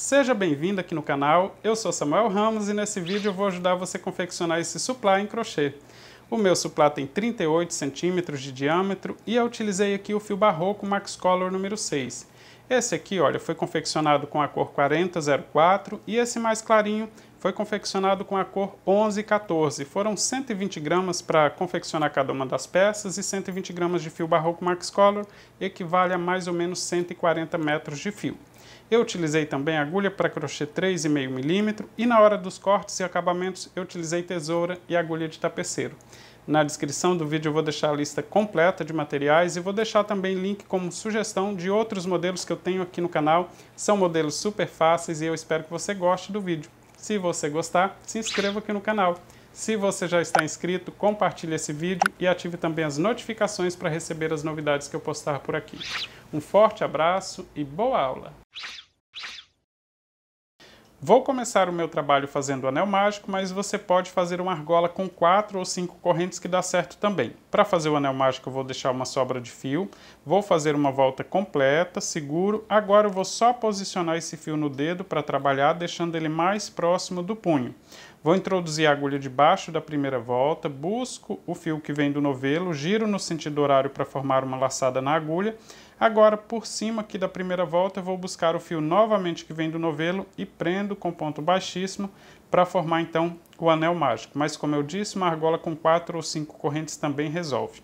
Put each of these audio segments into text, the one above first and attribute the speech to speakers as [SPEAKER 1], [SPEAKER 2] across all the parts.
[SPEAKER 1] Seja bem-vindo aqui no canal, eu sou Samuel Ramos e nesse vídeo eu vou ajudar você a confeccionar esse suplá em crochê. O meu suplá tem 38 centímetros de diâmetro e eu utilizei aqui o fio barroco Max Color número 6. Esse aqui, olha, foi confeccionado com a cor 4004 e esse mais clarinho foi confeccionado com a cor 1114. Foram 120 gramas para confeccionar cada uma das peças e 120 gramas de fio barroco Max Color equivale a mais ou menos 140 metros de fio. Eu utilizei também agulha para crochê 3,5 mm e na hora dos cortes e acabamentos eu utilizei tesoura e agulha de tapeceiro. Na descrição do vídeo eu vou deixar a lista completa de materiais e vou deixar também link como sugestão de outros modelos que eu tenho aqui no canal. São modelos super fáceis e eu espero que você goste do vídeo. Se você gostar, se inscreva aqui no canal. Se você já está inscrito, compartilhe esse vídeo e ative também as notificações para receber as novidades que eu postar por aqui. Um forte abraço e boa aula! Vou começar o meu trabalho fazendo anel mágico, mas você pode fazer uma argola com quatro ou cinco correntes que dá certo também. Para fazer o anel mágico, eu vou deixar uma sobra de fio, vou fazer uma volta completa, seguro. Agora eu vou só posicionar esse fio no dedo para trabalhar, deixando ele mais próximo do punho. Vou introduzir a agulha debaixo da primeira volta, busco o fio que vem do novelo, giro no sentido horário para formar uma laçada na agulha, Agora, por cima aqui da primeira volta, vou buscar o fio novamente que vem do novelo e prendo com ponto baixíssimo para formar então o anel mágico. Mas como eu disse, uma argola com quatro ou cinco correntes também resolve.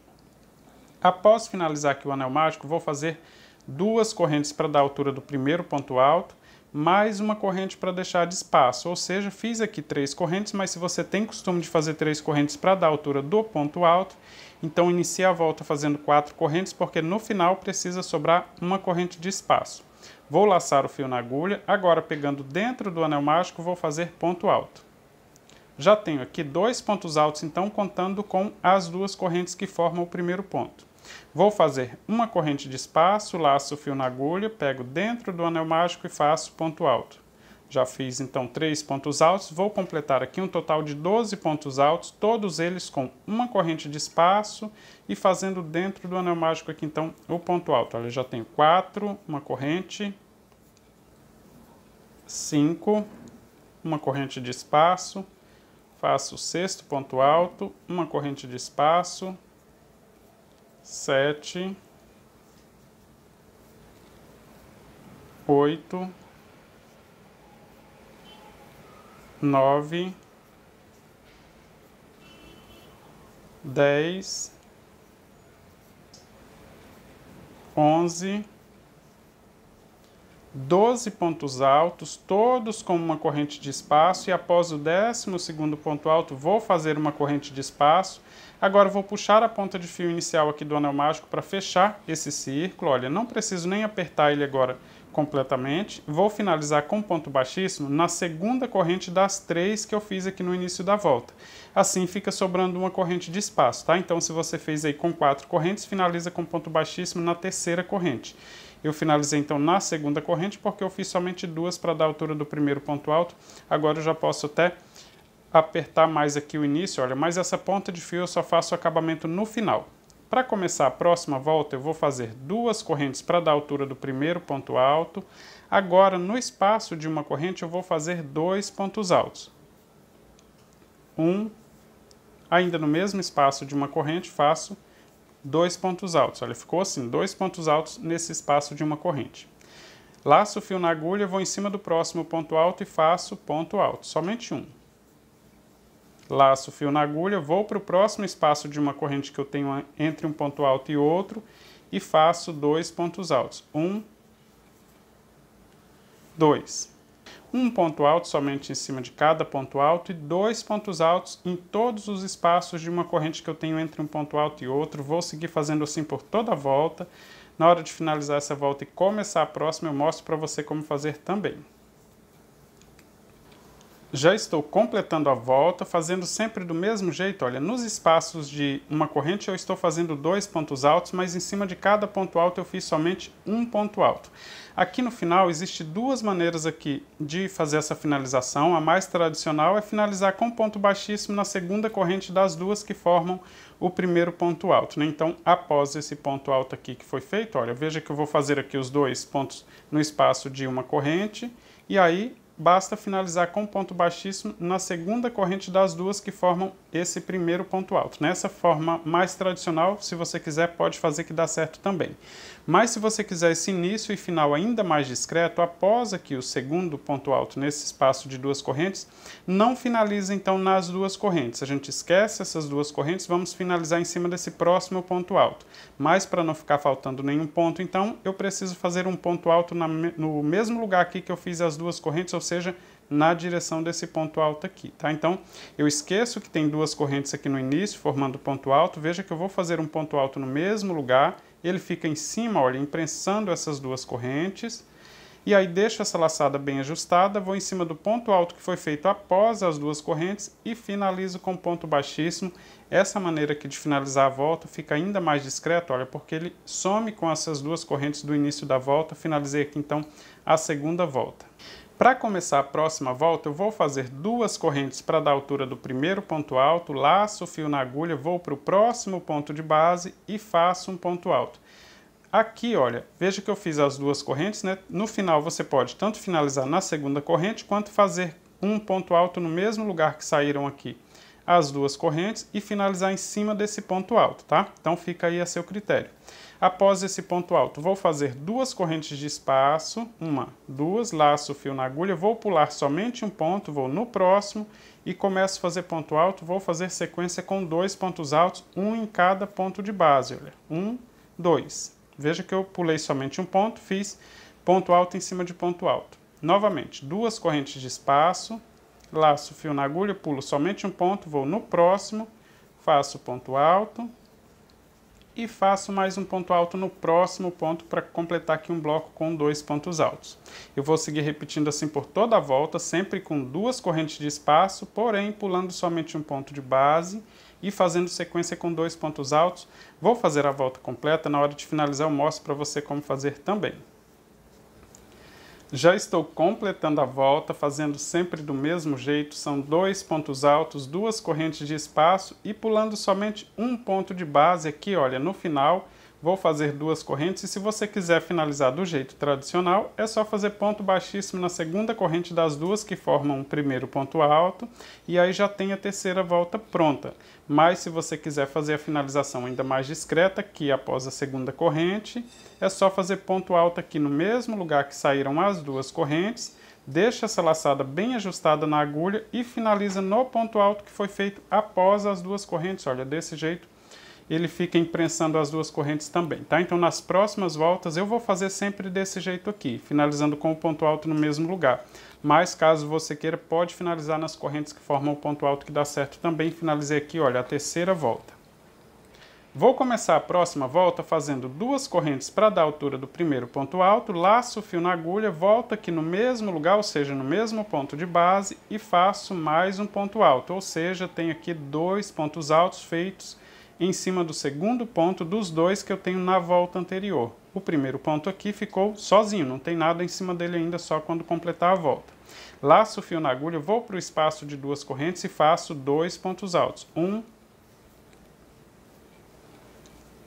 [SPEAKER 1] Após finalizar aqui o anel mágico, vou fazer duas correntes para dar a altura do primeiro ponto alto, mais uma corrente para deixar de espaço, ou seja, fiz aqui três correntes, mas se você tem costume de fazer três correntes para dar a altura do ponto alto, então inicia a volta fazendo quatro correntes, porque no final precisa sobrar uma corrente de espaço. Vou laçar o fio na agulha, agora pegando dentro do anel mágico vou fazer ponto alto. Já tenho aqui dois pontos altos, então contando com as duas correntes que formam o primeiro ponto. Vou fazer uma corrente de espaço, laço o fio na agulha, pego dentro do anel mágico e faço ponto alto. Já fiz então três pontos altos, vou completar aqui um total de 12 pontos altos, todos eles com uma corrente de espaço e fazendo dentro do anel mágico aqui então o ponto alto. Olha, já tenho 4, uma corrente, 5, uma corrente de espaço, faço o sexto ponto alto, uma corrente de espaço, 7, 8, nove, dez, onze, doze pontos altos, todos com uma corrente de espaço, e após o décimo segundo ponto alto, vou fazer uma corrente de espaço. Agora vou puxar a ponta de fio inicial aqui do anel mágico para fechar esse círculo. Olha, não preciso nem apertar ele agora completamente. Vou finalizar com ponto baixíssimo na segunda corrente das três que eu fiz aqui no início da volta. Assim fica sobrando uma corrente de espaço, tá? Então se você fez aí com quatro correntes, finaliza com ponto baixíssimo na terceira corrente. Eu finalizei então na segunda corrente porque eu fiz somente duas para dar a altura do primeiro ponto alto. Agora eu já posso até apertar mais aqui o início, olha, mas essa ponta de fio eu só faço acabamento no final. Para começar a próxima volta, eu vou fazer duas correntes para dar altura do primeiro ponto alto. Agora, no espaço de uma corrente, eu vou fazer dois pontos altos. Um, ainda no mesmo espaço de uma corrente, faço dois pontos altos. Olha, ficou assim, dois pontos altos nesse espaço de uma corrente. Laço o fio na agulha, vou em cima do próximo ponto alto e faço ponto alto, somente um laço fio na agulha, vou para o próximo espaço de uma corrente que eu tenho entre um ponto alto e outro e faço dois pontos altos. Um, dois. Um ponto alto somente em cima de cada ponto alto e dois pontos altos em todos os espaços de uma corrente que eu tenho entre um ponto alto e outro. Vou seguir fazendo assim por toda a volta. Na hora de finalizar essa volta e começar a próxima, eu mostro para você como fazer também já estou completando a volta, fazendo sempre do mesmo jeito. Olha, nos espaços de uma corrente eu estou fazendo dois pontos altos, mas em cima de cada ponto alto eu fiz somente um ponto alto. Aqui no final existe duas maneiras aqui de fazer essa finalização. A mais tradicional é finalizar com ponto baixíssimo na segunda corrente das duas que formam o primeiro ponto alto. Né? Então, após esse ponto alto aqui que foi feito, olha, veja que eu vou fazer aqui os dois pontos no espaço de uma corrente e aí basta finalizar com ponto baixíssimo na segunda corrente das duas que formam esse primeiro ponto alto. Nessa forma mais tradicional, se você quiser, pode fazer que dá certo também. Mas se você quiser esse início e final ainda mais discreto, após aqui o segundo ponto alto nesse espaço de duas correntes, não finaliza então nas duas correntes. A gente esquece essas duas correntes, vamos finalizar em cima desse próximo ponto alto. Mas para não ficar faltando nenhum ponto, então eu preciso fazer um ponto alto na, no mesmo lugar aqui que eu fiz as duas correntes, ou seja, na direção desse ponto alto aqui, tá? Então, eu esqueço que tem duas correntes aqui no início, formando ponto alto. Veja que eu vou fazer um ponto alto no mesmo lugar, ele fica em cima, olha, imprensando essas duas correntes. E aí deixo essa laçada bem ajustada, vou em cima do ponto alto que foi feito após as duas correntes e finalizo com ponto baixíssimo. Essa maneira aqui de finalizar a volta fica ainda mais discreto, olha, porque ele some com essas duas correntes do início da volta. Finalizei aqui então a segunda volta. Para começar a próxima volta, eu vou fazer duas correntes para dar altura do primeiro ponto alto, laço o fio na agulha, vou para o próximo ponto de base e faço um ponto alto. Aqui, olha, veja que eu fiz as duas correntes, né? No final você pode tanto finalizar na segunda corrente, quanto fazer um ponto alto no mesmo lugar que saíram aqui as duas correntes e finalizar em cima desse ponto alto, tá? Então fica aí a seu critério. Após esse ponto alto, vou fazer duas correntes de espaço, uma, duas, laço o fio na agulha, vou pular somente um ponto, vou no próximo e começo a fazer ponto alto, vou fazer sequência com dois pontos altos, um em cada ponto de base, olha, um, dois. Veja que eu pulei somente um ponto, fiz ponto alto em cima de ponto alto. Novamente, duas correntes de espaço, laço fio na agulha, pulo somente um ponto, vou no próximo, faço ponto alto, e faço mais um ponto alto no próximo ponto para completar aqui um bloco com dois pontos altos. Eu vou seguir repetindo assim por toda a volta, sempre com duas correntes de espaço, porém pulando somente um ponto de base e fazendo sequência com dois pontos altos. Vou fazer a volta completa, na hora de finalizar eu mostro para você como fazer também. Já estou completando a volta, fazendo sempre do mesmo jeito, são dois pontos altos, duas correntes de espaço e pulando somente um ponto de base aqui, olha, no final, Vou fazer duas correntes e se você quiser finalizar do jeito tradicional, é só fazer ponto baixíssimo na segunda corrente das duas que formam o primeiro ponto alto e aí já tem a terceira volta pronta. Mas se você quiser fazer a finalização ainda mais discreta, aqui após a segunda corrente, é só fazer ponto alto aqui no mesmo lugar que saíram as duas correntes, deixa essa laçada bem ajustada na agulha e finaliza no ponto alto que foi feito após as duas correntes, olha, desse jeito ele fica imprensando as duas correntes também, tá? Então nas próximas voltas eu vou fazer sempre desse jeito aqui, finalizando com o ponto alto no mesmo lugar. Mas caso você queira, pode finalizar nas correntes que formam o ponto alto que dá certo também. Finalizei aqui, olha, a terceira volta. Vou começar a próxima volta fazendo duas correntes para dar altura do primeiro ponto alto, laço o fio na agulha, volto aqui no mesmo lugar, ou seja, no mesmo ponto de base, e faço mais um ponto alto, ou seja, tenho aqui dois pontos altos feitos em cima do segundo ponto dos dois que eu tenho na volta anterior. O primeiro ponto aqui ficou sozinho, não tem nada em cima dele ainda, só quando completar a volta. Laço o fio na agulha, vou para o espaço de duas correntes e faço dois pontos altos. Um,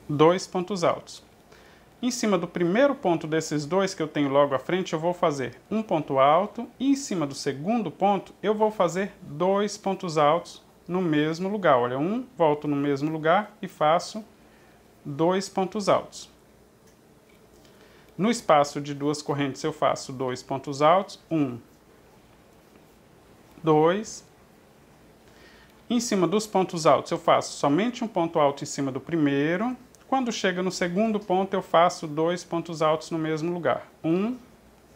[SPEAKER 1] dois pontos altos. Em cima do primeiro ponto desses dois que eu tenho logo à frente, eu vou fazer um ponto alto. E em cima do segundo ponto, eu vou fazer dois pontos altos no mesmo lugar. Olha, um, volto no mesmo lugar e faço dois pontos altos. No espaço de duas correntes eu faço dois pontos altos, um, dois. Em cima dos pontos altos eu faço somente um ponto alto em cima do primeiro. Quando chega no segundo ponto eu faço dois pontos altos no mesmo lugar. Um,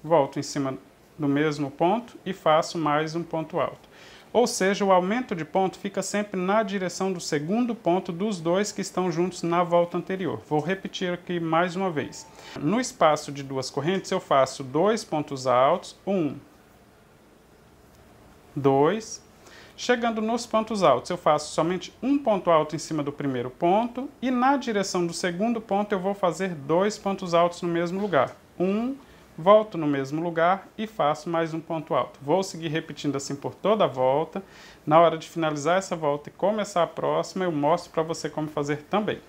[SPEAKER 1] volto em cima do mesmo ponto e faço mais um ponto alto. Ou seja, o aumento de ponto fica sempre na direção do segundo ponto dos dois que estão juntos na volta anterior. Vou repetir aqui mais uma vez. No espaço de duas correntes, eu faço dois pontos altos, um, dois. Chegando nos pontos altos, eu faço somente um ponto alto em cima do primeiro ponto e na direção do segundo ponto eu vou fazer dois pontos altos no mesmo lugar. Um, dois volto no mesmo lugar e faço mais um ponto alto. Vou seguir repetindo assim por toda a volta. Na hora de finalizar essa volta e começar a próxima, eu mostro para você como fazer também.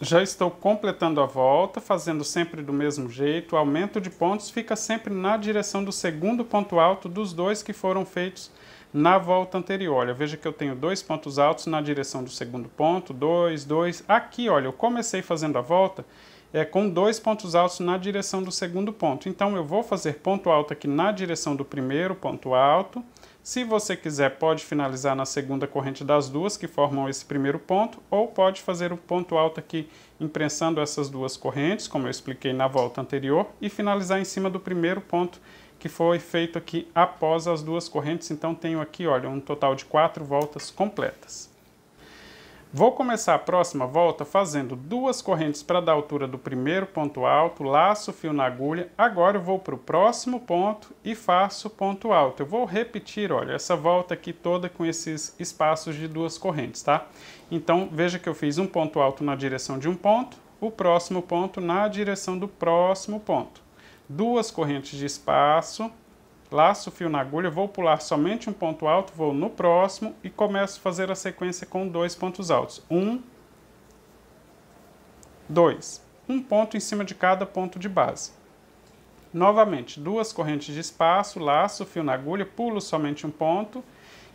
[SPEAKER 1] Já estou completando a volta, fazendo sempre do mesmo jeito. O aumento de pontos fica sempre na direção do segundo ponto alto dos dois que foram feitos na volta anterior. Olha, veja que eu tenho dois pontos altos na direção do segundo ponto, dois, dois. Aqui, olha, eu comecei fazendo a volta é, com dois pontos altos na direção do segundo ponto. Então, eu vou fazer ponto alto aqui na direção do primeiro ponto alto. Se você quiser, pode finalizar na segunda corrente das duas que formam esse primeiro ponto, ou pode fazer o um ponto alto aqui imprensando essas duas correntes, como eu expliquei na volta anterior, e finalizar em cima do primeiro ponto que foi feito aqui após as duas correntes. Então, tenho aqui, olha, um total de quatro voltas completas. Vou começar a próxima volta fazendo duas correntes para dar altura do primeiro ponto alto, laço, fio na agulha. Agora eu vou para o próximo ponto e faço ponto alto. Eu vou repetir, olha, essa volta aqui toda com esses espaços de duas correntes, tá? Então, veja que eu fiz um ponto alto na direção de um ponto, o próximo ponto na direção do próximo ponto. Duas correntes de espaço, laço o fio na agulha, vou pular somente um ponto alto, vou no próximo e começo a fazer a sequência com dois pontos altos. Um, dois. Um ponto em cima de cada ponto de base. Novamente, duas correntes de espaço, laço, fio na agulha, pulo somente um ponto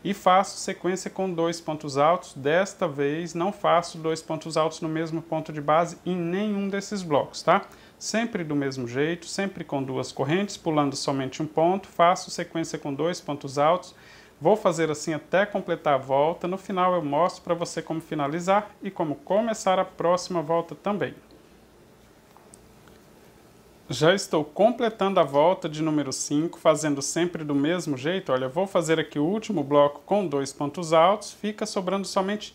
[SPEAKER 1] e faço sequência com dois pontos altos. Desta vez, não faço dois pontos altos no mesmo ponto de base em nenhum desses blocos, tá? sempre do mesmo jeito, sempre com duas correntes, pulando somente um ponto, faço sequência com dois pontos altos, vou fazer assim até completar a volta, no final eu mostro para você como finalizar e como começar a próxima volta também. Já estou completando a volta de número 5, fazendo sempre do mesmo jeito. Olha, vou fazer aqui o último bloco com dois pontos altos, fica sobrando somente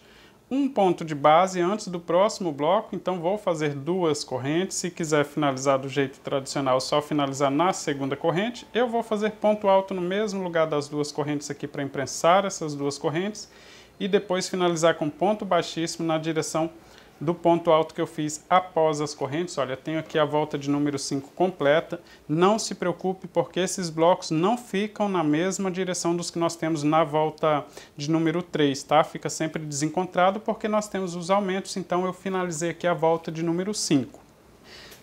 [SPEAKER 1] um ponto de base antes do próximo bloco, então vou fazer duas correntes. Se quiser finalizar do jeito tradicional, só finalizar na segunda corrente. Eu vou fazer ponto alto no mesmo lugar das duas correntes aqui para imprensar essas duas correntes e depois finalizar com ponto baixíssimo na direção do ponto alto que eu fiz após as correntes. Olha, tenho aqui a volta de número 5 completa. Não se preocupe porque esses blocos não ficam na mesma direção dos que nós temos na volta de número 3, tá? Fica sempre desencontrado porque nós temos os aumentos, então eu finalizei aqui a volta de número 5.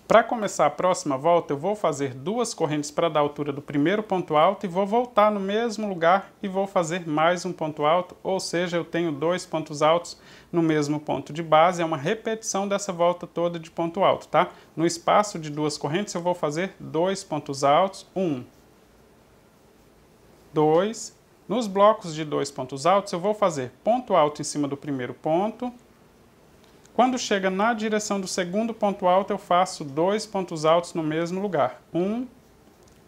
[SPEAKER 1] Para começar a próxima volta, eu vou fazer duas correntes para dar altura do primeiro ponto alto e vou voltar no mesmo lugar e vou fazer mais um ponto alto, ou seja, eu tenho dois pontos altos no mesmo ponto de base, é uma repetição dessa volta toda de ponto alto, tá? No espaço de duas correntes eu vou fazer dois pontos altos, um, dois, nos blocos de dois pontos altos eu vou fazer ponto alto em cima do primeiro ponto, quando chega na direção do segundo ponto alto, eu faço dois pontos altos no mesmo lugar. Um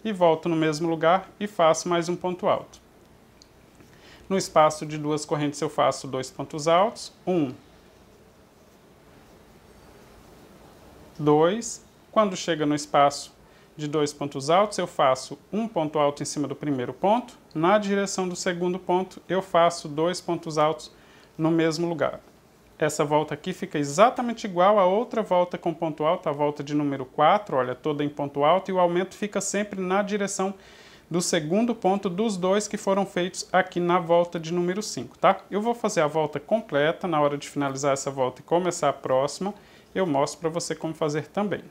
[SPEAKER 1] e volto no mesmo lugar e faço mais um ponto alto. No espaço de duas correntes eu faço dois pontos altos. Um, dois. Quando chega no espaço de dois pontos altos, eu faço um ponto alto em cima do primeiro ponto. Na direção do segundo ponto, eu faço dois pontos altos no mesmo lugar. Essa volta aqui fica exatamente igual à outra volta com ponto alto, a volta de número 4, olha, toda em ponto alto, e o aumento fica sempre na direção do segundo ponto dos dois que foram feitos aqui na volta de número 5, tá? Eu vou fazer a volta completa, na hora de finalizar essa volta e começar a próxima, eu mostro para você como fazer também.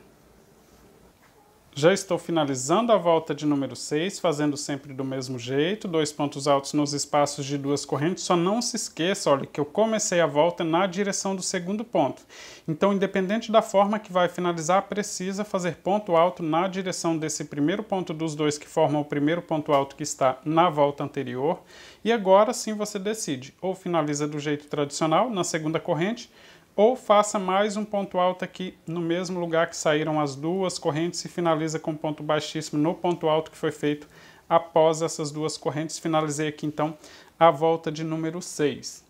[SPEAKER 1] Já estou finalizando a volta de número 6, fazendo sempre do mesmo jeito, dois pontos altos nos espaços de duas correntes. Só não se esqueça, olha, que eu comecei a volta na direção do segundo ponto. Então, independente da forma que vai finalizar, precisa fazer ponto alto na direção desse primeiro ponto dos dois que formam o primeiro ponto alto que está na volta anterior. E agora sim você decide, ou finaliza do jeito tradicional, na segunda corrente, ou faça mais um ponto alto aqui no mesmo lugar que saíram as duas correntes e finaliza com um ponto baixíssimo no ponto alto que foi feito após essas duas correntes. Finalizei aqui então a volta de número 6.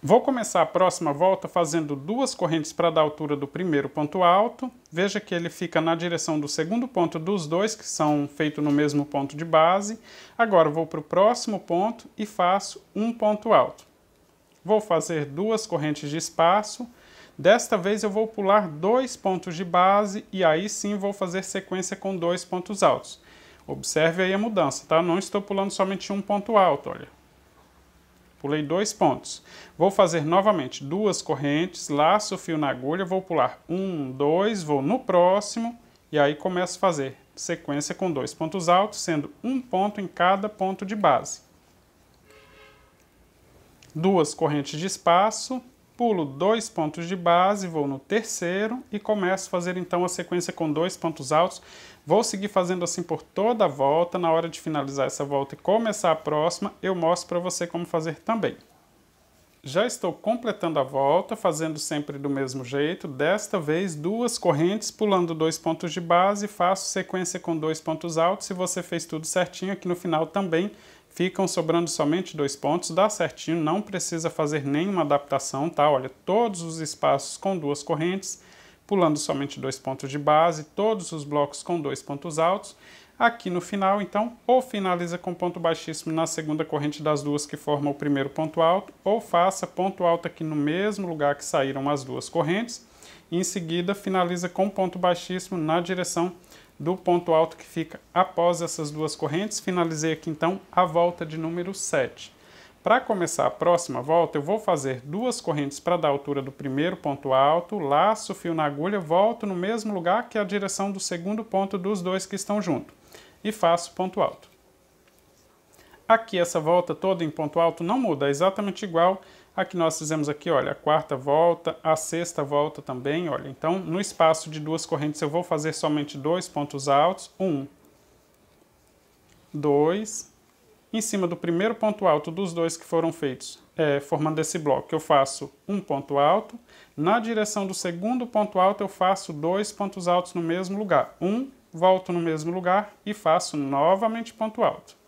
[SPEAKER 1] Vou começar a próxima volta fazendo duas correntes para dar altura do primeiro ponto alto. Veja que ele fica na direção do segundo ponto dos dois, que são feitos no mesmo ponto de base. Agora vou para o próximo ponto e faço um ponto alto. Vou fazer duas correntes de espaço. Desta vez eu vou pular dois pontos de base e aí sim vou fazer sequência com dois pontos altos. Observe aí a mudança, tá? Não estou pulando somente um ponto alto, olha. Pulei dois pontos. Vou fazer novamente duas correntes, laço o fio na agulha, vou pular um, dois, vou no próximo e aí começo a fazer sequência com dois pontos altos, sendo um ponto em cada ponto de base duas correntes de espaço, pulo dois pontos de base, vou no terceiro e começo a fazer então a sequência com dois pontos altos. Vou seguir fazendo assim por toda a volta. Na hora de finalizar essa volta e começar a próxima, eu mostro para você como fazer também. Já estou completando a volta, fazendo sempre do mesmo jeito, desta vez duas correntes, pulando dois pontos de base, faço sequência com dois pontos altos. Se você fez tudo certinho, aqui no final também ficam sobrando somente dois pontos, dá certinho, não precisa fazer nenhuma adaptação, tá? Olha, todos os espaços com duas correntes, pulando somente dois pontos de base, todos os blocos com dois pontos altos. Aqui no final, então, ou finaliza com ponto baixíssimo na segunda corrente das duas que forma o primeiro ponto alto, ou faça ponto alto aqui no mesmo lugar que saíram as duas correntes, e em seguida finaliza com ponto baixíssimo na direção do ponto alto que fica após essas duas correntes. Finalizei aqui então a volta de número 7. Para começar a próxima volta, eu vou fazer duas correntes para dar altura do primeiro ponto alto, laço, fio na agulha, volto no mesmo lugar que a direção do segundo ponto dos dois que estão junto e faço ponto alto. Aqui essa volta toda em ponto alto não muda, é exatamente igual Aqui nós fizemos aqui, olha, a quarta volta, a sexta volta também, olha. Então, no espaço de duas correntes eu vou fazer somente dois pontos altos. Um, dois. Em cima do primeiro ponto alto dos dois que foram feitos, é, formando esse bloco, eu faço um ponto alto. Na direção do segundo ponto alto eu faço dois pontos altos no mesmo lugar. Um, volto no mesmo lugar e faço novamente ponto alto.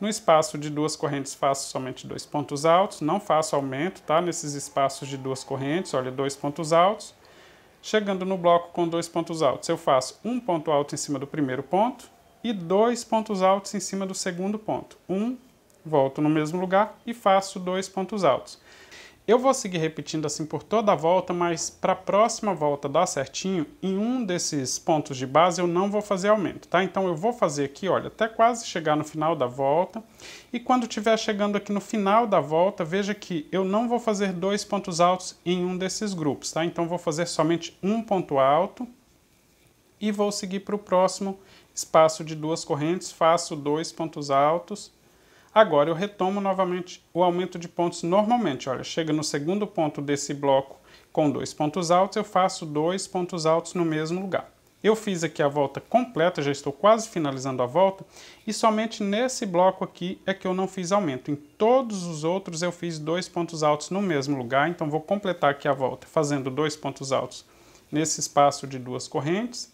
[SPEAKER 1] No espaço de duas correntes faço somente dois pontos altos, não faço aumento, tá? Nesses espaços de duas correntes, olha, dois pontos altos. Chegando no bloco com dois pontos altos, eu faço um ponto alto em cima do primeiro ponto e dois pontos altos em cima do segundo ponto. Um, volto no mesmo lugar e faço dois pontos altos. Eu vou seguir repetindo assim por toda a volta, mas para a próxima volta dar certinho, em um desses pontos de base eu não vou fazer aumento, tá? Então eu vou fazer aqui, olha, até quase chegar no final da volta. E quando estiver chegando aqui no final da volta, veja que eu não vou fazer dois pontos altos em um desses grupos, tá? Então vou fazer somente um ponto alto e vou seguir para o próximo espaço de duas correntes, faço dois pontos altos Agora eu retomo novamente o aumento de pontos normalmente. Olha, chega no segundo ponto desse bloco com dois pontos altos, eu faço dois pontos altos no mesmo lugar. Eu fiz aqui a volta completa, já estou quase finalizando a volta, e somente nesse bloco aqui é que eu não fiz aumento. Em todos os outros eu fiz dois pontos altos no mesmo lugar, então vou completar aqui a volta fazendo dois pontos altos nesse espaço de duas correntes,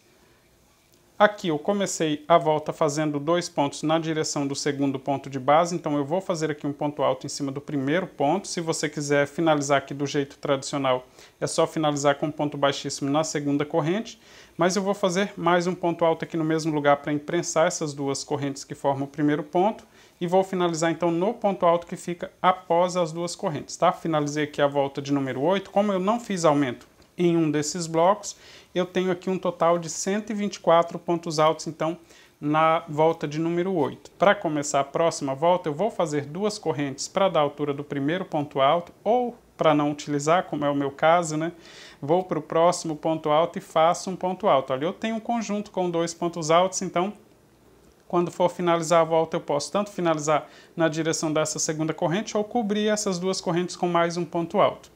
[SPEAKER 1] Aqui eu comecei a volta fazendo dois pontos na direção do segundo ponto de base, então eu vou fazer aqui um ponto alto em cima do primeiro ponto. Se você quiser finalizar aqui do jeito tradicional, é só finalizar com um ponto baixíssimo na segunda corrente, mas eu vou fazer mais um ponto alto aqui no mesmo lugar para imprensar essas duas correntes que formam o primeiro ponto e vou finalizar então no ponto alto que fica após as duas correntes, tá? Finalizei aqui a volta de número 8, como eu não fiz aumento em um desses blocos, eu tenho aqui um total de 124 pontos altos, então, na volta de número 8. Para começar a próxima volta, eu vou fazer duas correntes para dar a altura do primeiro ponto alto, ou para não utilizar, como é o meu caso, né? Vou para o próximo ponto alto e faço um ponto alto. Olha, eu tenho um conjunto com dois pontos altos, então quando for finalizar a volta, eu posso tanto finalizar na direção dessa segunda corrente ou cobrir essas duas correntes com mais um ponto alto.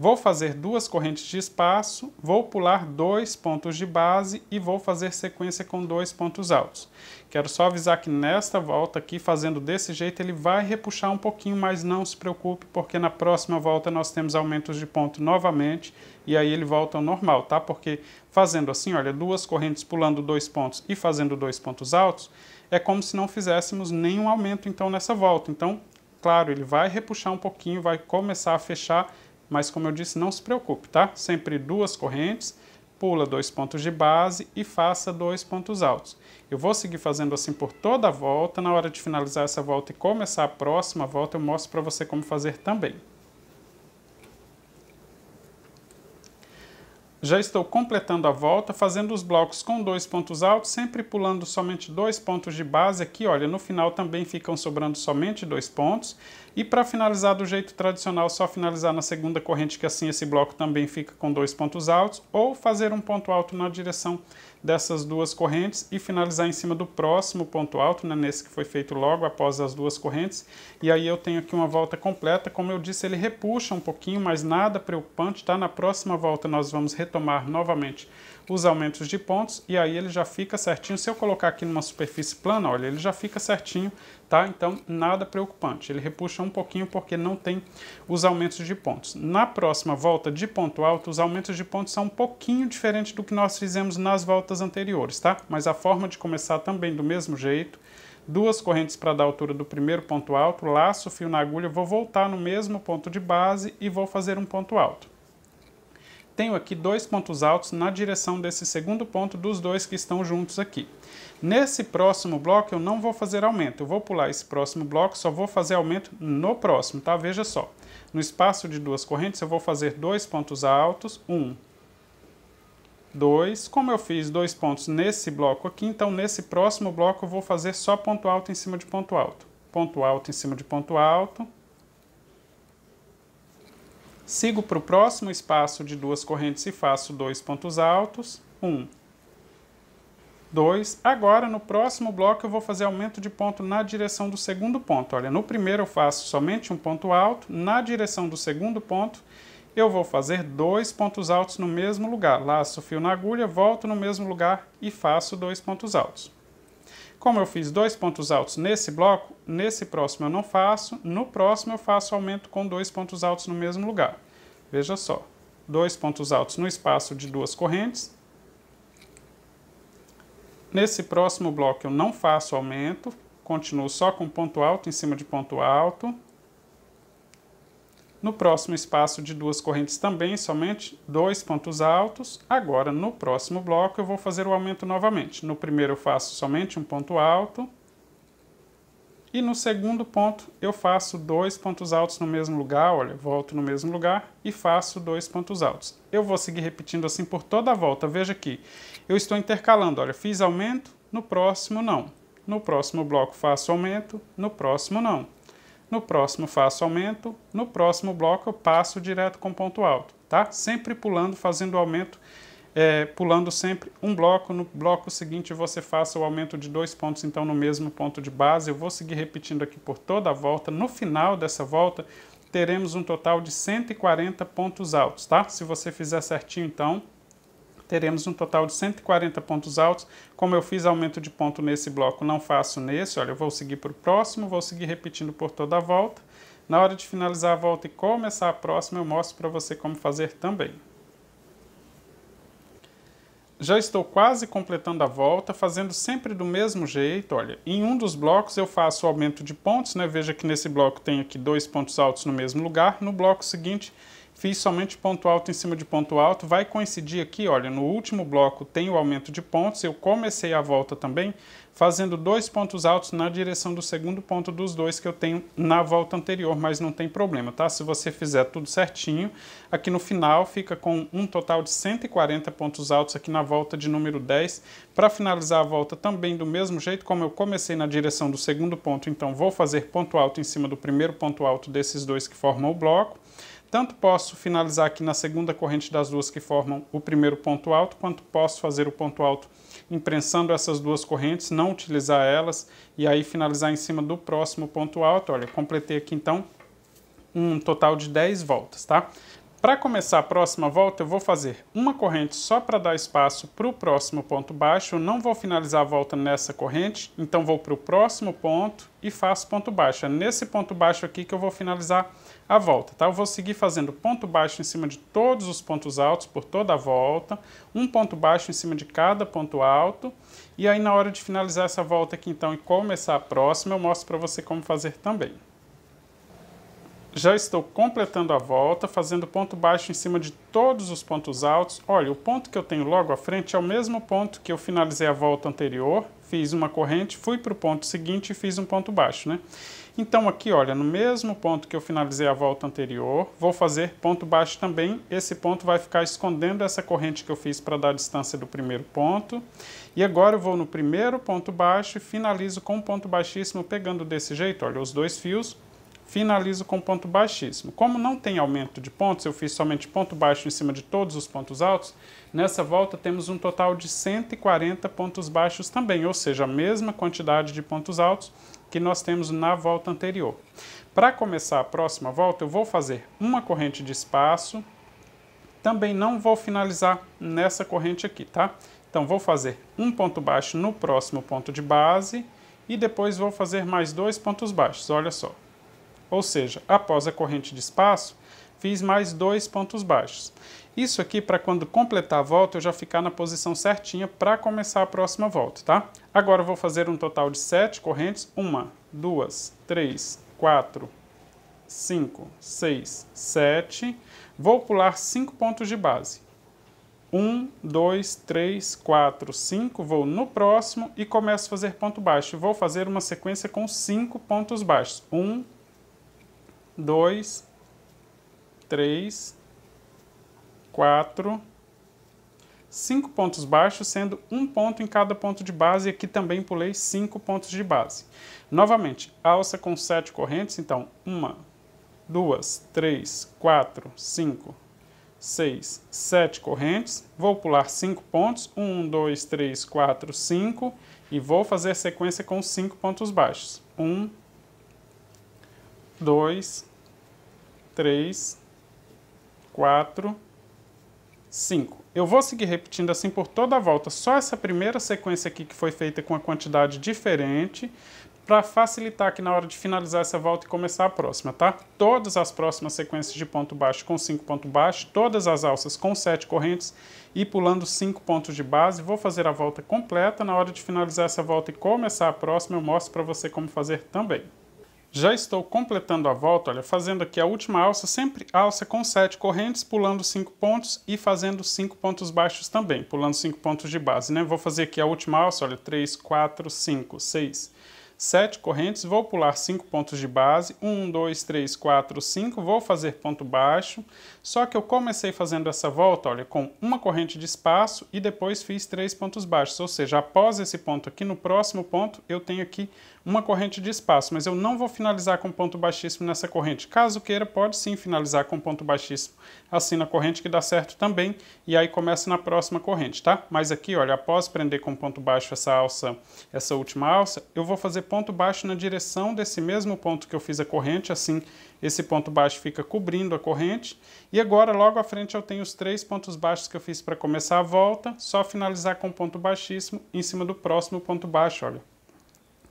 [SPEAKER 1] Vou fazer duas correntes de espaço, vou pular dois pontos de base e vou fazer sequência com dois pontos altos. Quero só avisar que nesta volta aqui, fazendo desse jeito, ele vai repuxar um pouquinho, mas não se preocupe, porque na próxima volta nós temos aumentos de ponto novamente e aí ele volta ao normal, tá? Porque fazendo assim, olha, duas correntes pulando dois pontos e fazendo dois pontos altos, é como se não fizéssemos nenhum aumento então nessa volta. Então, claro, ele vai repuxar um pouquinho, vai começar a fechar mas como eu disse, não se preocupe, tá? Sempre duas correntes, pula dois pontos de base e faça dois pontos altos. Eu vou seguir fazendo assim por toda a volta, na hora de finalizar essa volta e começar a próxima volta, eu mostro para você como fazer também. Já estou completando a volta, fazendo os blocos com dois pontos altos, sempre pulando somente dois pontos de base. Aqui, olha, no final também ficam sobrando somente dois pontos. E para finalizar do jeito tradicional, só finalizar na segunda corrente, que assim esse bloco também fica com dois pontos altos, ou fazer um ponto alto na direção dessas duas correntes e finalizar em cima do próximo ponto alto, né, nesse que foi feito logo após as duas correntes. E aí eu tenho aqui uma volta completa. Como eu disse, ele repuxa um pouquinho, mas nada preocupante, tá? Na próxima volta nós vamos retomar novamente os aumentos de pontos e aí ele já fica certinho. Se eu colocar aqui numa superfície plana, olha, ele já fica certinho, tá? Então, nada preocupante. Ele repuxa um pouquinho porque não tem os aumentos de pontos. Na próxima volta de ponto alto, os aumentos de pontos são um pouquinho diferente do que nós fizemos nas voltas anteriores, tá? Mas a forma de começar também do mesmo jeito, duas correntes para dar altura do primeiro ponto alto, laço, fio na agulha, vou voltar no mesmo ponto de base e vou fazer um ponto alto tenho aqui dois pontos altos na direção desse segundo ponto dos dois que estão juntos aqui. Nesse próximo bloco eu não vou fazer aumento, eu vou pular esse próximo bloco, só vou fazer aumento no próximo, tá? Veja só, no espaço de duas correntes eu vou fazer dois pontos altos, um, dois, como eu fiz dois pontos nesse bloco aqui, então nesse próximo bloco eu vou fazer só ponto alto em cima de ponto alto, ponto alto em cima de ponto alto, Sigo para o próximo espaço de duas correntes e faço dois pontos altos. Um, dois. Agora, no próximo bloco, eu vou fazer aumento de ponto na direção do segundo ponto. Olha, no primeiro eu faço somente um ponto alto. Na direção do segundo ponto, eu vou fazer dois pontos altos no mesmo lugar. Laço o fio na agulha, volto no mesmo lugar e faço dois pontos altos. Como eu fiz dois pontos altos nesse bloco, nesse próximo eu não faço, no próximo eu faço aumento com dois pontos altos no mesmo lugar. Veja só, dois pontos altos no espaço de duas correntes. Nesse próximo bloco eu não faço aumento, continuo só com ponto alto em cima de ponto alto. No próximo espaço de duas correntes também, somente dois pontos altos. Agora, no próximo bloco, eu vou fazer o aumento novamente. No primeiro eu faço somente um ponto alto. E no segundo ponto, eu faço dois pontos altos no mesmo lugar, olha, volto no mesmo lugar e faço dois pontos altos. Eu vou seguir repetindo assim por toda a volta, veja aqui. Eu estou intercalando, olha, fiz aumento, no próximo não. No próximo bloco faço aumento, no próximo não no próximo faço aumento, no próximo bloco eu passo direto com ponto alto, tá? Sempre pulando, fazendo aumento, é, pulando sempre um bloco. No bloco seguinte você faça o aumento de dois pontos, então no mesmo ponto de base. Eu vou seguir repetindo aqui por toda a volta. No final dessa volta teremos um total de 140 pontos altos, tá? Se você fizer certinho, então teremos um total de 140 pontos altos. Como eu fiz aumento de ponto nesse bloco, não faço nesse. Olha, eu vou seguir para o próximo, vou seguir repetindo por toda a volta. Na hora de finalizar a volta e começar a próxima, eu mostro para você como fazer também. Já estou quase completando a volta, fazendo sempre do mesmo jeito. Olha, em um dos blocos eu faço o aumento de pontos, né? Veja que nesse bloco tem aqui dois pontos altos no mesmo lugar. No bloco seguinte Fiz somente ponto alto em cima de ponto alto. Vai coincidir aqui, olha, no último bloco tem o aumento de pontos. Eu comecei a volta também fazendo dois pontos altos na direção do segundo ponto dos dois que eu tenho na volta anterior, mas não tem problema, tá? Se você fizer tudo certinho, aqui no final fica com um total de 140 pontos altos aqui na volta de número 10. Para finalizar a volta também do mesmo jeito, como eu comecei na direção do segundo ponto, então vou fazer ponto alto em cima do primeiro ponto alto desses dois que formam o bloco. Tanto posso finalizar aqui na segunda corrente das duas que formam o primeiro ponto alto, quanto posso fazer o ponto alto imprensando essas duas correntes, não utilizar elas e aí finalizar em cima do próximo ponto alto. Olha, completei aqui então um total de 10 voltas, tá? Para começar a próxima volta, eu vou fazer uma corrente só para dar espaço para o próximo ponto baixo. Eu não vou finalizar a volta nessa corrente, então vou para o próximo ponto e faço ponto baixo. É nesse ponto baixo aqui que eu vou finalizar a a volta, tá? Eu vou seguir fazendo ponto baixo em cima de todos os pontos altos por toda a volta, um ponto baixo em cima de cada ponto alto, e aí na hora de finalizar essa volta aqui então e começar a próxima, eu mostro para você como fazer também. Já estou completando a volta, fazendo ponto baixo em cima de todos os pontos altos. Olha, o ponto que eu tenho logo à frente é o mesmo ponto que eu finalizei a volta anterior, fiz uma corrente, fui para o ponto seguinte e fiz um ponto baixo, né? Então aqui, olha, no mesmo ponto que eu finalizei a volta anterior, vou fazer ponto baixo também. Esse ponto vai ficar escondendo essa corrente que eu fiz para dar a distância do primeiro ponto. E agora eu vou no primeiro ponto baixo e finalizo com um ponto baixíssimo, pegando desse jeito, olha, os dois fios, finalizo com ponto baixíssimo. Como não tem aumento de pontos, eu fiz somente ponto baixo em cima de todos os pontos altos, nessa volta temos um total de 140 pontos baixos também, ou seja, a mesma quantidade de pontos altos, que nós temos na volta anterior. Para começar a próxima volta, eu vou fazer uma corrente de espaço. Também não vou finalizar nessa corrente aqui, tá? Então, vou fazer um ponto baixo no próximo ponto de base e depois vou fazer mais dois pontos baixos, olha só. Ou seja, após a corrente de espaço, fiz mais dois pontos baixos. Isso aqui para quando completar a volta eu já ficar na posição certinha para começar a próxima volta, tá? Agora eu vou fazer um total de sete correntes, uma, duas, três, quatro, cinco, seis, sete. Vou pular cinco pontos de base. Um, dois, três, quatro, cinco. Vou no próximo e começo a fazer ponto baixo. Vou fazer uma sequência com cinco pontos baixos. Um, dois, 3, 4, 5 pontos baixos, sendo um ponto em cada ponto de base, aqui também pulei 5 pontos de base. Novamente, alça com 7 correntes, então 1, 2, 3, 4, 5, 6, 7 correntes. Vou pular 5 pontos, 1, 2, 3, 4, 5, e vou fazer a sequência com 5 pontos baixos. 1, 2, 3, 4, 5. Eu vou seguir repetindo assim por toda a volta, só essa primeira sequência aqui que foi feita com a quantidade diferente, para facilitar aqui na hora de finalizar essa volta e começar a próxima, tá? Todas as próximas sequências de ponto baixo com 5 pontos baixos, todas as alças com 7 correntes e pulando 5 pontos de base. Vou fazer a volta completa, na hora de finalizar essa volta e começar a próxima eu mostro para você como fazer também. Já estou completando a volta, olha, fazendo aqui a última alça, sempre alça com 7 correntes, pulando 5 pontos e fazendo 5 pontos baixos também, pulando 5 pontos de base, né? Vou fazer aqui a última alça, olha, 3, 4, 5, 6, 7 correntes, vou pular 5 pontos de base, 1, 2, 3, 4, 5, vou fazer ponto baixo, só que eu comecei fazendo essa volta, olha, com uma corrente de espaço e depois fiz três pontos baixos, ou seja, após esse ponto aqui, no próximo ponto, eu tenho aqui uma corrente de espaço, mas eu não vou finalizar com ponto baixíssimo nessa corrente. Caso queira, pode sim finalizar com ponto baixíssimo assim na corrente que dá certo também, e aí começa na próxima corrente, tá? Mas aqui, olha, após prender com ponto baixo essa alça, essa última alça, eu vou fazer ponto baixo na direção desse mesmo ponto que eu fiz a corrente, assim esse ponto baixo fica cobrindo a corrente. E agora, logo à frente, eu tenho os três pontos baixos que eu fiz para começar a volta. Só finalizar com um ponto baixíssimo em cima do próximo ponto baixo, olha.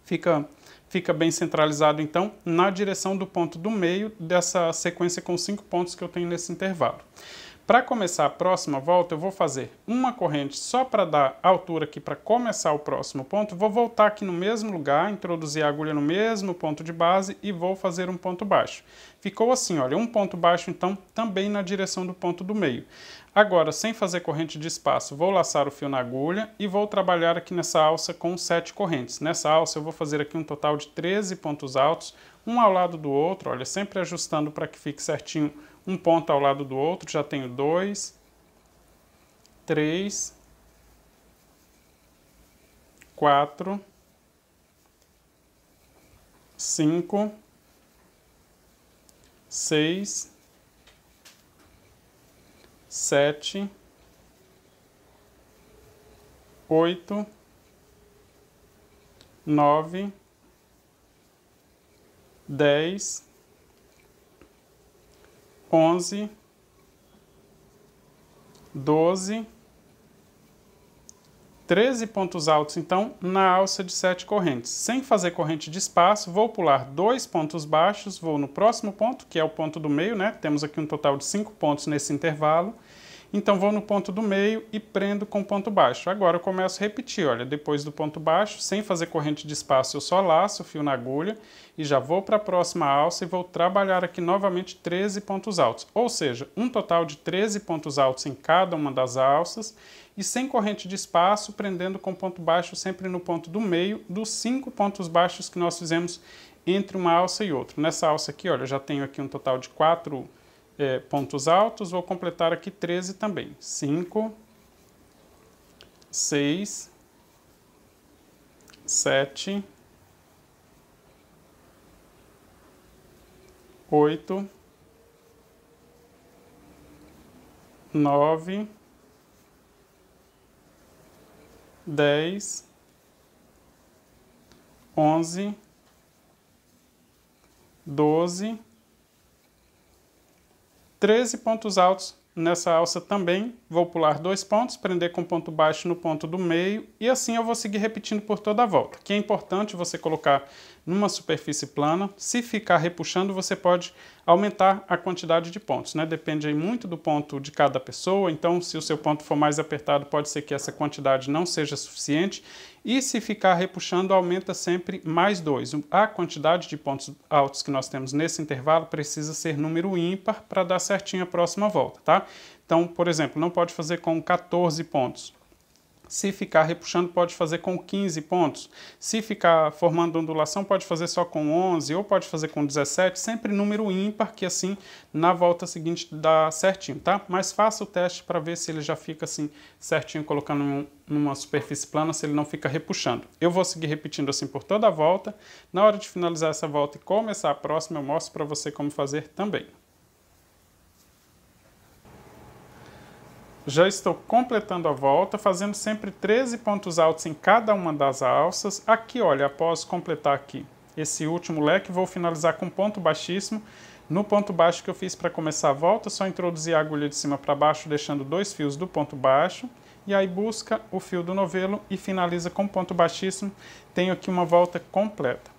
[SPEAKER 1] Fica, fica bem centralizado, então, na direção do ponto do meio dessa sequência com cinco pontos que eu tenho nesse intervalo. Para começar a próxima volta, eu vou fazer uma corrente só para dar altura aqui para começar o próximo ponto. Vou voltar aqui no mesmo lugar, introduzir a agulha no mesmo ponto de base e vou fazer um ponto baixo. Ficou assim, olha, um ponto baixo então também na direção do ponto do meio. Agora, sem fazer corrente de espaço, vou laçar o fio na agulha e vou trabalhar aqui nessa alça com sete correntes. Nessa alça eu vou fazer aqui um total de 13 pontos altos, um ao lado do outro, olha, sempre ajustando para que fique certinho um ponto ao lado do outro, já tenho dois, três, quatro, cinco, seis, sete, oito, nove, dez onze, doze, treze pontos altos, então, na alça de sete correntes. Sem fazer corrente de espaço, vou pular dois pontos baixos, vou no próximo ponto, que é o ponto do meio, né? Temos aqui um total de cinco pontos nesse intervalo então vou no ponto do meio e prendo com ponto baixo. Agora eu começo a repetir, olha, depois do ponto baixo, sem fazer corrente de espaço, eu só laço o fio na agulha e já vou para a próxima alça e vou trabalhar aqui novamente 13 pontos altos. Ou seja, um total de 13 pontos altos em cada uma das alças e sem corrente de espaço, prendendo com ponto baixo sempre no ponto do meio dos cinco pontos baixos que nós fizemos entre uma alça e outra. Nessa alça aqui, olha, eu já tenho aqui um total de quatro é, pontos altos, vou completar aqui 13 também. 5, 6, 7, 8, 9, 10, 11, 12, 13 pontos altos nessa alça também. Vou pular dois pontos, prender com ponto baixo no ponto do meio e assim eu vou seguir repetindo por toda a volta. Que é importante você colocar numa superfície plana. Se ficar repuxando, você pode aumentar a quantidade de pontos, né? Depende aí muito do ponto de cada pessoa, então se o seu ponto for mais apertado, pode ser que essa quantidade não seja suficiente. E se ficar repuxando, aumenta sempre mais dois. A quantidade de pontos altos que nós temos nesse intervalo precisa ser número ímpar para dar certinho a próxima volta, tá? Então, por exemplo, não pode fazer com 14 pontos. Se ficar repuxando, pode fazer com 15 pontos. Se ficar formando ondulação, pode fazer só com 11 ou pode fazer com 17, sempre número ímpar, que assim na volta seguinte dá certinho, tá? Mas faça o teste para ver se ele já fica assim certinho, colocando um, numa superfície plana, se ele não fica repuxando. Eu vou seguir repetindo assim por toda a volta. Na hora de finalizar essa volta e começar a próxima, eu mostro para você como fazer também. Já estou completando a volta, fazendo sempre 13 pontos altos em cada uma das alças. Aqui, olha, após completar aqui esse último leque, vou finalizar com ponto baixíssimo. No ponto baixo que eu fiz para começar a volta, só introduzir a agulha de cima para baixo, deixando dois fios do ponto baixo. E aí busca o fio do novelo e finaliza com ponto baixíssimo. Tenho aqui uma volta completa.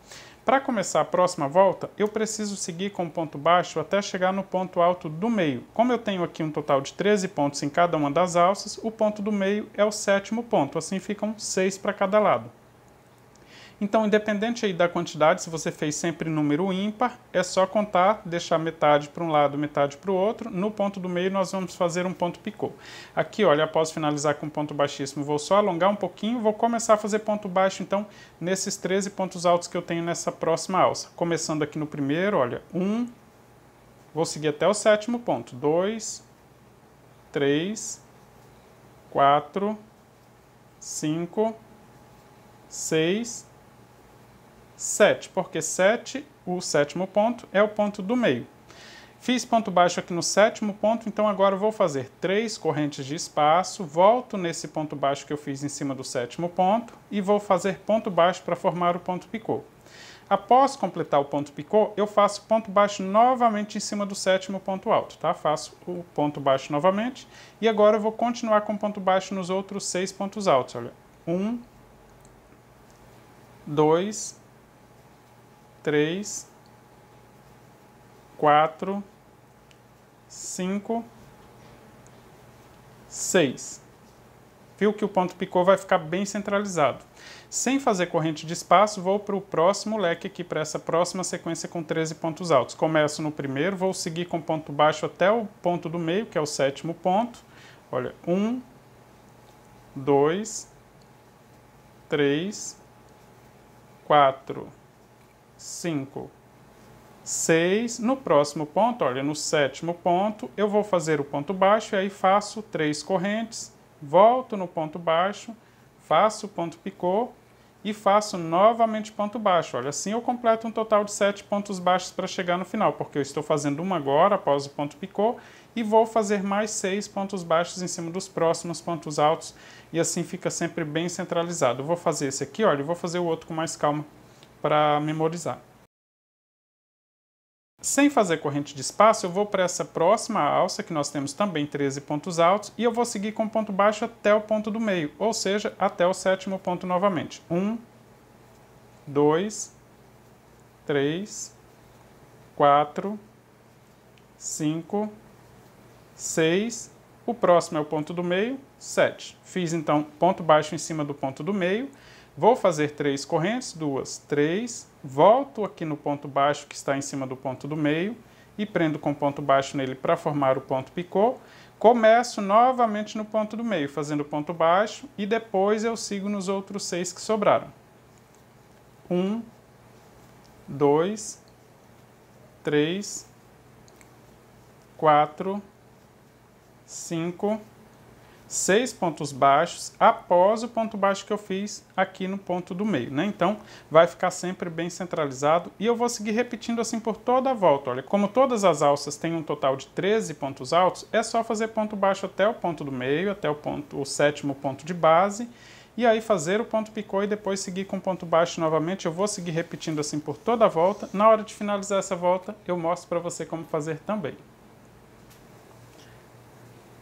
[SPEAKER 1] Para começar a próxima volta, eu preciso seguir com o ponto baixo até chegar no ponto alto do meio. Como eu tenho aqui um total de 13 pontos em cada uma das alças, o ponto do meio é o sétimo ponto, assim ficam 6 para cada lado. Então, independente aí da quantidade, se você fez sempre número ímpar, é só contar, deixar metade para um lado, metade para o outro. No ponto do meio, nós vamos fazer um ponto picô. Aqui, olha, após finalizar com ponto baixíssimo, vou só alongar um pouquinho, vou começar a fazer ponto baixo, então, nesses 13 pontos altos que eu tenho nessa próxima alça. Começando aqui no primeiro, olha, um, vou seguir até o sétimo ponto, dois, três, quatro, cinco, seis 7, porque 7, o sétimo ponto, é o ponto do meio. Fiz ponto baixo aqui no sétimo ponto, então agora vou fazer três correntes de espaço, volto nesse ponto baixo que eu fiz em cima do sétimo ponto e vou fazer ponto baixo para formar o ponto picô. Após completar o ponto picô, eu faço ponto baixo novamente em cima do sétimo ponto alto, tá? Faço o ponto baixo novamente e agora eu vou continuar com ponto baixo nos outros seis pontos altos, olha. Um, dois, três, quatro, cinco, seis. Viu que o ponto picou vai ficar bem centralizado. Sem fazer corrente de espaço, vou para o próximo leque aqui, para essa próxima sequência com 13 pontos altos. Começo no primeiro, vou seguir com ponto baixo até o ponto do meio, que é o sétimo ponto. Olha, um, dois, três, quatro, 5, 6. No próximo ponto, olha, no sétimo ponto, eu vou fazer o ponto baixo e aí faço três correntes, volto no ponto baixo, faço o ponto picô e faço novamente ponto baixo. Olha, assim eu completo um total de sete pontos baixos para chegar no final, porque eu estou fazendo uma agora após o ponto picô e vou fazer mais seis pontos baixos em cima dos próximos pontos altos e assim fica sempre bem centralizado. Eu vou fazer esse aqui, olha, e vou fazer o outro com mais calma para memorizar. Sem fazer corrente de espaço, eu vou para essa próxima alça, que nós temos também 13 pontos altos, e eu vou seguir com ponto baixo até o ponto do meio, ou seja, até o sétimo ponto novamente. 1, 2, 3, 4, 5, 6, o próximo é o ponto do meio, 7. Fiz então ponto baixo em cima do ponto do meio, Vou fazer três correntes, duas, três, volto aqui no ponto baixo que está em cima do ponto do meio e prendo com ponto baixo nele para formar o ponto picô. Começo novamente no ponto do meio, fazendo ponto baixo e depois eu sigo nos outros seis que sobraram. Um, dois, três, quatro, cinco seis pontos baixos após o ponto baixo que eu fiz aqui no ponto do meio, né? Então, vai ficar sempre bem centralizado e eu vou seguir repetindo assim por toda a volta. Olha, como todas as alças têm um total de 13 pontos altos, é só fazer ponto baixo até o ponto do meio, até o, ponto, o sétimo ponto de base, e aí fazer o ponto picô e depois seguir com ponto baixo novamente. Eu vou seguir repetindo assim por toda a volta. Na hora de finalizar essa volta, eu mostro para você como fazer também.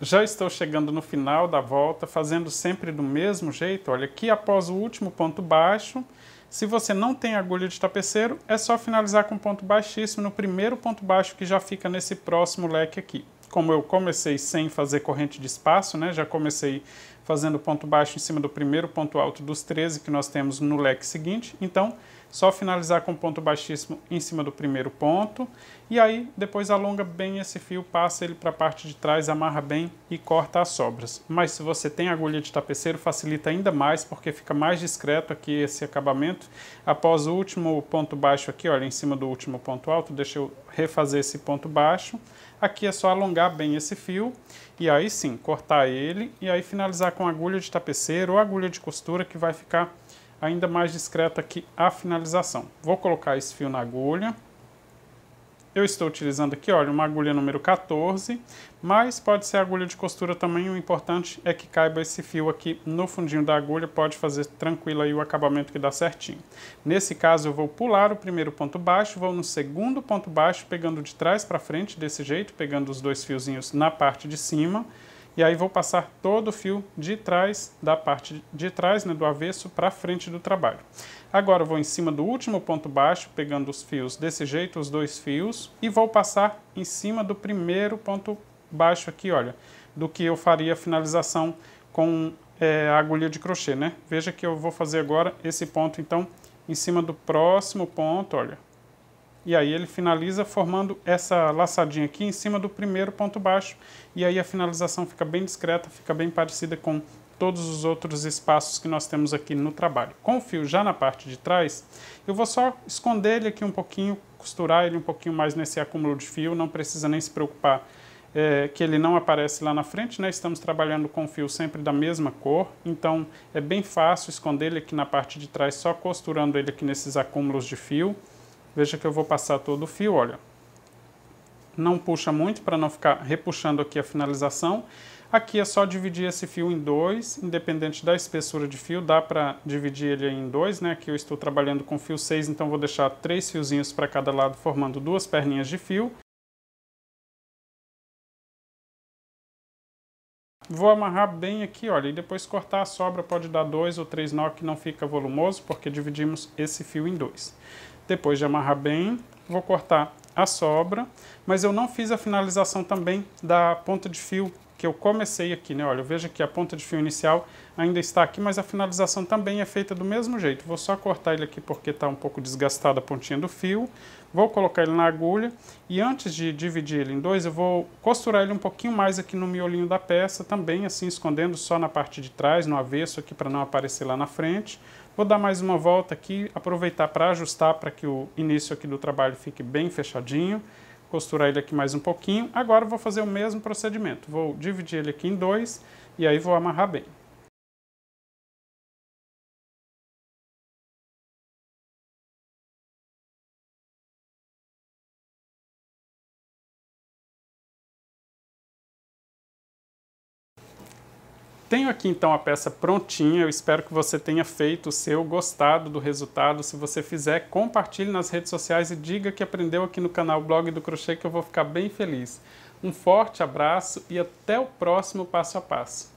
[SPEAKER 1] Já estou chegando no final da volta, fazendo sempre do mesmo jeito. Olha, aqui após o último ponto baixo, se você não tem agulha de tapeceiro, é só finalizar com ponto baixíssimo no primeiro ponto baixo que já fica nesse próximo leque aqui. Como eu comecei sem fazer corrente de espaço, né, já comecei fazendo ponto baixo em cima do primeiro ponto alto dos 13 que nós temos no leque seguinte, então só finalizar com ponto baixíssimo em cima do primeiro ponto e aí depois alonga bem esse fio, passa ele para a parte de trás, amarra bem e corta as sobras. Mas se você tem agulha de tapeceiro, facilita ainda mais porque fica mais discreto aqui esse acabamento. Após o último ponto baixo aqui, olha, em cima do último ponto alto, deixa eu refazer esse ponto baixo. Aqui é só alongar bem esse fio e aí sim, cortar ele e aí finalizar com agulha de tapeceiro ou agulha de costura que vai ficar ainda mais discreta que a finalização. Vou colocar esse fio na agulha. Eu estou utilizando aqui, olha, uma agulha número 14, mas pode ser agulha de costura também. O importante é que caiba esse fio aqui no fundinho da agulha, pode fazer tranquilo aí o acabamento que dá certinho. Nesse caso, eu vou pular o primeiro ponto baixo, vou no segundo ponto baixo, pegando de trás para frente desse jeito, pegando os dois fiozinhos na parte de cima, e aí vou passar todo o fio de trás, da parte de trás, né, do avesso, para frente do trabalho. Agora vou em cima do último ponto baixo, pegando os fios desse jeito, os dois fios, e vou passar em cima do primeiro ponto baixo aqui, olha, do que eu faria a finalização com é, a agulha de crochê, né? Veja que eu vou fazer agora esse ponto, então, em cima do próximo ponto, olha, e aí ele finaliza formando essa laçadinha aqui em cima do primeiro ponto baixo, e aí a finalização fica bem discreta, fica bem parecida com todos os outros espaços que nós temos aqui no trabalho. Com o fio já na parte de trás, eu vou só esconder ele aqui um pouquinho, costurar ele um pouquinho mais nesse acúmulo de fio, não precisa nem se preocupar é, que ele não aparece lá na frente, né? Estamos trabalhando com fio sempre da mesma cor, então é bem fácil esconder ele aqui na parte de trás, só costurando ele aqui nesses acúmulos de fio. Veja que eu vou passar todo o fio, olha. Não puxa muito para não ficar repuxando aqui a finalização. Aqui é só dividir esse fio em dois, independente da espessura de fio, dá para dividir ele em dois, né? Aqui eu estou trabalhando com fio 6, então vou deixar três fiozinhos para cada lado, formando duas perninhas de fio. Vou amarrar bem aqui, olha, e depois cortar a sobra pode dar dois ou três nó que não fica volumoso, porque dividimos esse fio em dois. Depois de amarrar bem, vou cortar a sobra, mas eu não fiz a finalização também da ponta de fio que eu comecei aqui, né? Olha, veja que a ponta de fio inicial ainda está aqui, mas a finalização também é feita do mesmo jeito. Vou só cortar ele aqui porque está um pouco desgastada a pontinha do fio. Vou colocar ele na agulha e antes de dividir ele em dois, eu vou costurar ele um pouquinho mais aqui no miolinho da peça, também assim escondendo só na parte de trás, no avesso aqui para não aparecer lá na frente. Vou dar mais uma volta aqui, aproveitar para ajustar para que o início aqui do trabalho fique bem fechadinho. Costurar ele aqui mais um pouquinho. Agora vou fazer o mesmo procedimento. Vou dividir ele aqui em dois e aí vou amarrar bem. Tenho aqui então a peça prontinha, eu espero que você tenha feito o seu, gostado do resultado. Se você fizer, compartilhe nas redes sociais e diga que aprendeu aqui no canal Blog do Crochê que eu vou ficar bem feliz. Um forte abraço e até o próximo passo a passo.